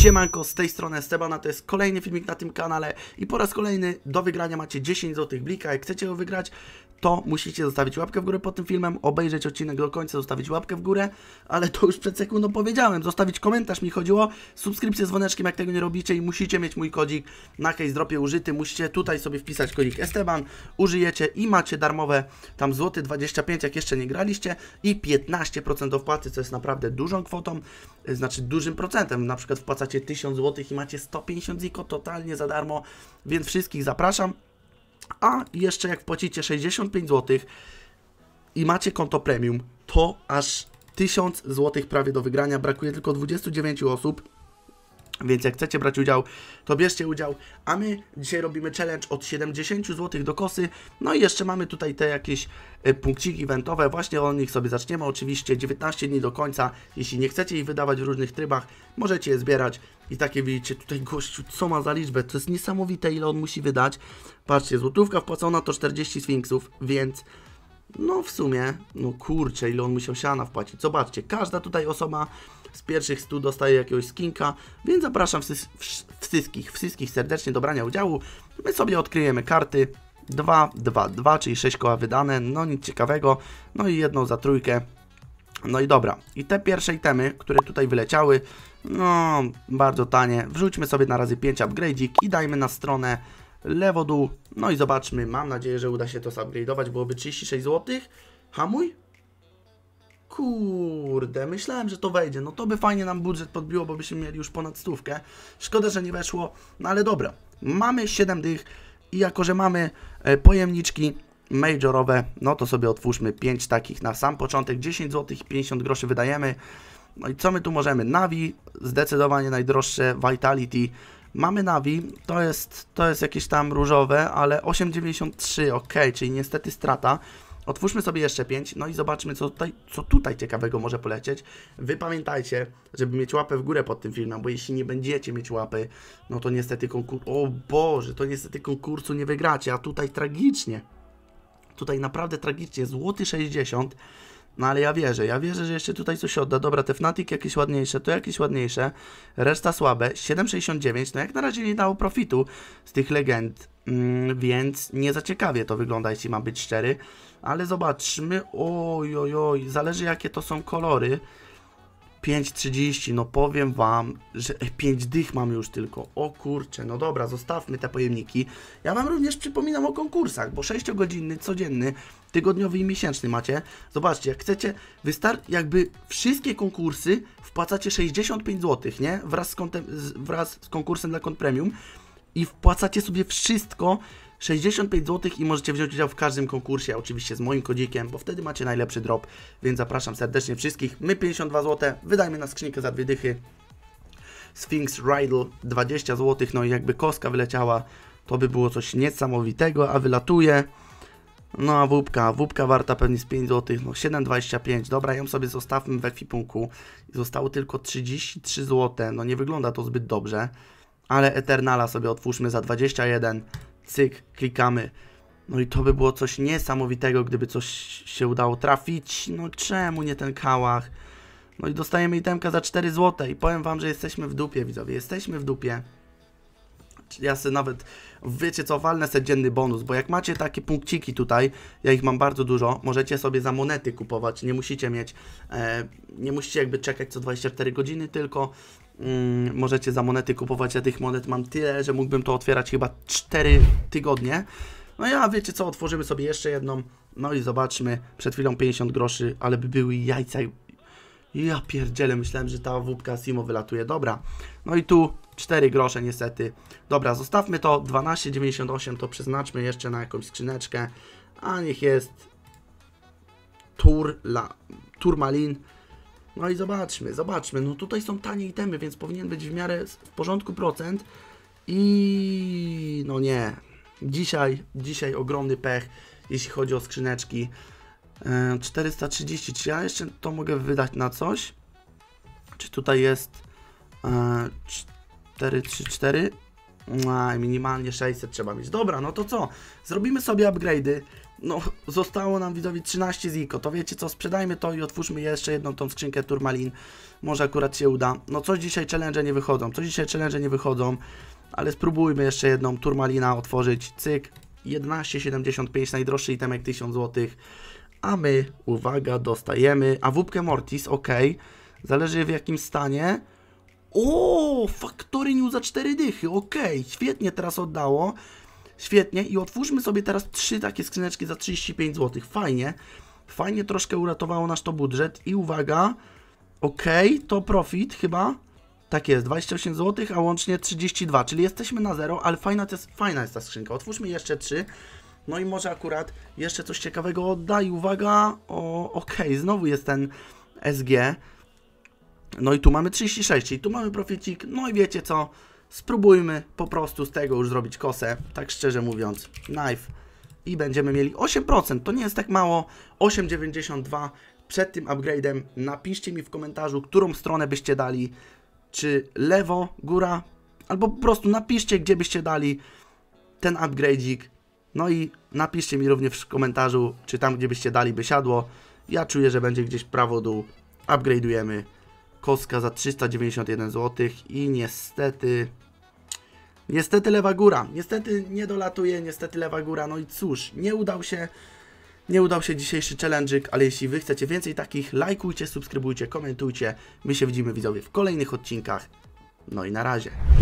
Siemanko, z tej strony Esteban, a to jest kolejny filmik na tym kanale i po raz kolejny do wygrania macie 10 zł blika. Jak chcecie go wygrać, to musicie zostawić łapkę w górę pod tym filmem, obejrzeć odcinek do końca, zostawić łapkę w górę, ale to już przed sekundą powiedziałem, zostawić komentarz mi chodziło, subskrypcję z dzwoneczkiem, jak tego nie robicie i musicie mieć mój kodzik na dropie użyty, musicie tutaj sobie wpisać kodzik Esteban, użyjecie i macie darmowe tam złoty 25, jak jeszcze nie graliście i 15% do wpłaty, co jest naprawdę dużą kwotą, e, znaczy dużym procentem, na przykład wpłacacie macie 1000 zł i macie 150 ziko totalnie za darmo, więc wszystkich zapraszam. A jeszcze jak wpłacicie 65 zł i macie konto premium, to aż 1000 zł prawie do wygrania, brakuje tylko 29 osób. Więc jak chcecie brać udział, to bierzcie udział. A my dzisiaj robimy challenge od 70 zł do kosy. No i jeszcze mamy tutaj te jakieś e, punkciki eventowe. Właśnie o nich sobie zaczniemy. Oczywiście 19 dni do końca. Jeśli nie chcecie ich wydawać w różnych trybach, możecie je zbierać. I takie widzicie, tutaj gościu, co ma za liczbę. To jest niesamowite, ile on musi wydać. Patrzcie, złotówka wpłacona to 40 sfinksów, więc no w sumie, no kurczę, ile on musiał siana wpłacić. Zobaczcie, każda tutaj osoba z pierwszych 100 dostaje jakiegoś skinka, więc zapraszam wszystkich, wszystkich serdecznie do brania udziału. My sobie odkryjemy karty. 2, 2, 2, czyli 6 koła wydane, no nic ciekawego, no i jedną za trójkę. No i dobra, i te pierwsze itemy, które tutaj wyleciały, no bardzo tanie, wrzućmy sobie na razy 5 upgrade'ik i dajmy na stronę lewo dół, no i zobaczmy, mam nadzieję, że uda się to subgrade'ować, byłoby 36 zł, hamuj, kurde, myślałem, że to wejdzie, no to by fajnie nam budżet podbiło, bo byśmy mieli już ponad stówkę, szkoda, że nie weszło, no ale dobra, mamy 7 dych i jako, że mamy e, pojemniczki, majorowe, no to sobie otwórzmy 5 takich na sam początek, 10 zł i 50 groszy wydajemy. No i co my tu możemy? Navi, zdecydowanie najdroższe, Vitality, Mamy Navi, to jest, to jest jakieś tam różowe, ale 8,93, ok, czyli niestety strata. Otwórzmy sobie jeszcze 5, no i zobaczmy, co tutaj, co tutaj ciekawego może polecieć. Wy pamiętajcie, żeby mieć łapę w górę pod tym filmem, bo jeśli nie będziecie mieć łapy, no to niestety konkurs... O Boże, to niestety konkursu nie wygracie, a tutaj tragicznie. Tutaj naprawdę tragicznie, złoty 60 no ale ja wierzę, ja wierzę, że jeszcze tutaj coś odda. Dobra, te Fnatic jakieś ładniejsze, to jakieś ładniejsze, reszta słabe. 7,69, no jak na razie nie dało profitu z tych legend, mm, więc nie za ciekawie to wygląda, jeśli mam być szczery. Ale zobaczmy, oj, oj, oj, zależy jakie to są kolory. 5.30, no powiem wam, że 5 e, dych mam już tylko. O kurcze, no dobra, zostawmy te pojemniki. Ja wam również przypominam o konkursach, bo 6-godzinny, codzienny, tygodniowy i miesięczny macie. Zobaczcie, jak chcecie, wystar jakby wszystkie konkursy wpłacacie 65 zł, nie? Wraz z, wraz z konkursem dla kont premium i wpłacacie sobie wszystko 65 zł i możecie wziąć udział w każdym konkursie, oczywiście z moim kodzikiem, bo wtedy macie najlepszy drop, więc zapraszam serdecznie wszystkich. My 52 zł, wydajmy na skrzynkę za dwie dychy. Sphinx Riddle 20 zł, no i jakby koska wyleciała, to by było coś niesamowitego, a wylatuje. No a wóbka, wóbka warta pewnie z 5 zł, no 7,25, dobra, ją sobie zostawmy w ekwipunku. Zostało tylko 33 zł, no nie wygląda to zbyt dobrze, ale Eternala sobie otwórzmy za 21 cyk, klikamy. No i to by było coś niesamowitego, gdyby coś się udało trafić. No czemu nie ten kałach? No i dostajemy itemka za 4 zł i powiem wam, że jesteśmy w dupie, widzowie. Jesteśmy w dupie. Ja sobie nawet, wiecie co, walnę sobie dzienny bonus, bo jak macie takie punkciki tutaj, ja ich mam bardzo dużo, możecie sobie za monety kupować, nie musicie mieć, e, nie musicie jakby czekać co 24 godziny, tylko Mm, możecie za monety kupować. Ja tych monet mam tyle, że mógłbym to otwierać chyba 4 tygodnie. No ja wiecie co, otworzymy sobie jeszcze jedną. No i zobaczmy. Przed chwilą 50 groszy, ale by były jajca. Ja pierdzielę, myślałem, że ta wódka Simo wylatuje. Dobra. No i tu 4 grosze niestety. Dobra, zostawmy to. 12,98 to przeznaczmy jeszcze na jakąś skrzyneczkę. A niech jest Tur la... Turmalin. No i zobaczmy, zobaczmy. No tutaj są tanie itemy, więc powinien być w miarę w porządku procent. I no nie. Dzisiaj, dzisiaj ogromny pech, jeśli chodzi o skrzyneczki. 430, e, czy ja jeszcze to mogę wydać na coś? Czy tutaj jest 434? E, minimalnie 600 trzeba mieć. Dobra, no to co? Zrobimy sobie upgrade'y no, zostało nam widzowi 13 ziko, to wiecie co, sprzedajmy to i otwórzmy jeszcze jedną tą skrzynkę turmalin, może akurat się uda. No coś dzisiaj challenge nie wychodzą, coś dzisiaj challenge nie wychodzą, ale spróbujmy jeszcze jedną turmalina otworzyć, cyk, 11,75 najdroższy itemek 1000 zł, a my, uwaga, dostajemy a awupkę Mortis, ok, zależy w jakim stanie. O, Factory New za 4 dychy, ok, świetnie teraz oddało. Świetnie i otwórzmy sobie teraz trzy takie skrzyneczki za 35 zł. Fajnie. Fajnie troszkę uratowało nasz to budżet i uwaga, ok, to profit chyba. Tak jest, 28 zł, a łącznie 32, czyli jesteśmy na zero, ale fajna, to jest, fajna jest ta skrzynka. Otwórzmy jeszcze trzy. No i może akurat jeszcze coś ciekawego oddaj uwaga, o, okej, okay, znowu jest ten SG. No i tu mamy 36, czyli tu mamy proficik, no i wiecie co, Spróbujmy po prostu z tego już zrobić kosę, tak szczerze mówiąc, knife i będziemy mieli 8%, to nie jest tak mało, 8,92 przed tym upgrade'em. Napiszcie mi w komentarzu, którą stronę byście dali, czy lewo, góra, albo po prostu napiszcie, gdzie byście dali ten upgrade'ik. No i napiszcie mi również w komentarzu, czy tam, gdzie byście dali by siadło. Ja czuję, że będzie gdzieś prawo dół. Upgrade'ujemy Koska za 391 zł i niestety... Niestety lewa góra. Niestety nie dolatuje, niestety lewa góra. No i cóż, nie udał się... Nie udał się dzisiejszy challenge'ik, ale jeśli Wy chcecie więcej takich, lajkujcie, subskrybujcie, komentujcie. My się widzimy widzowie w kolejnych odcinkach. No i na razie.